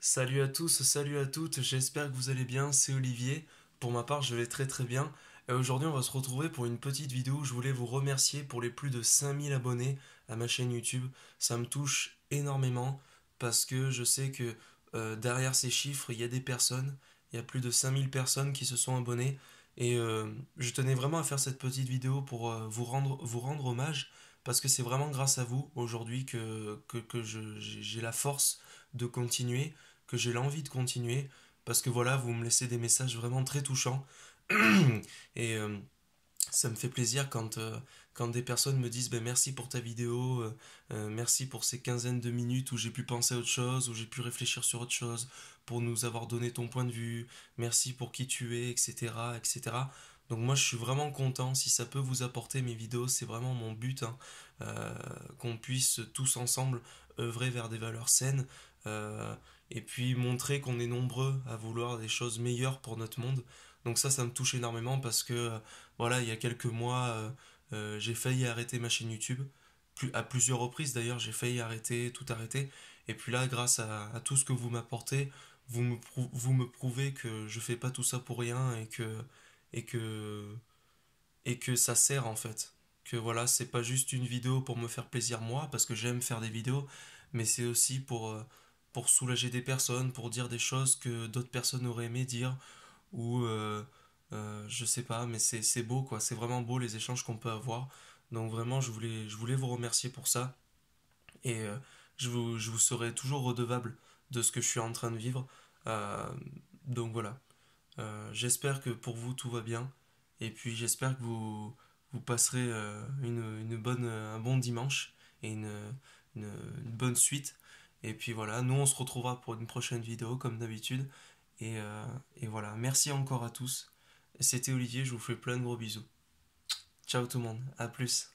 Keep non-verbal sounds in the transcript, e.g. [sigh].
Salut à tous, salut à toutes, j'espère que vous allez bien, c'est Olivier. Pour ma part, je vais très très bien. Et aujourd'hui, on va se retrouver pour une petite vidéo où je voulais vous remercier pour les plus de 5000 abonnés à ma chaîne YouTube. Ça me touche énormément parce que je sais que euh, derrière ces chiffres, il y a des personnes. Il y a plus de 5000 personnes qui se sont abonnées. Et euh, je tenais vraiment à faire cette petite vidéo pour euh, vous, rendre, vous rendre hommage parce que c'est vraiment grâce à vous aujourd'hui que j'ai la force de continuer, que j'ai l'envie de continuer, parce que voilà, vous me laissez des messages vraiment très touchants. [clears throat] Et euh, ça me fait plaisir quand, euh, quand des personnes me disent ben, merci pour ta vidéo, euh, merci pour ces quinzaines de minutes où j'ai pu penser à autre chose, où j'ai pu réfléchir sur autre chose, pour nous avoir donné ton point de vue, merci pour qui tu es, etc. etc. Donc moi je suis vraiment content si ça peut vous apporter mes vidéos, c'est vraiment mon but, hein, qu'on puisse tous ensemble œuvrer vers des valeurs saines, euh, et puis montrer qu'on est nombreux à vouloir des choses meilleures pour notre monde. Donc ça, ça me touche énormément parce que, euh, voilà, il y a quelques mois, euh, j'ai failli arrêter ma chaîne YouTube. Plus, à plusieurs reprises d'ailleurs, j'ai failli arrêter, tout arrêter. Et puis là, grâce à, tout ce que vous m'apportez, vous me, vous me prouvez que je fais pas tout ça pour rien et que, et que, et que ça sert en fait. Que voilà, c'est pas juste une vidéo pour me faire plaisir moi, parce que j'aime faire des vidéos, mais c'est aussi pour pour soulager des personnes, pour dire des choses que d'autres personnes auraient aimé dire, ou euh, euh, je sais pas, mais c'est beau quoi, c'est vraiment beau les échanges qu'on peut avoir. Donc vraiment, je voulais, je voulais vous remercier pour ça, et euh, je, vous, je vous serai toujours redevable de ce que je suis en train de vivre. donc voilà, j'espère que pour vous tout va bien, et puis j'espère que vous, vous passerez une, une bonne, un bon dimanche et une, une bonne suite. Et puis voilà, nous on se retrouvera pour une prochaine vidéo comme d'habitude. Et, euh, et voilà, merci encore à tous. C'était Olivier, je vous fais plein de gros bisous. Ciao tout le monde, à plus.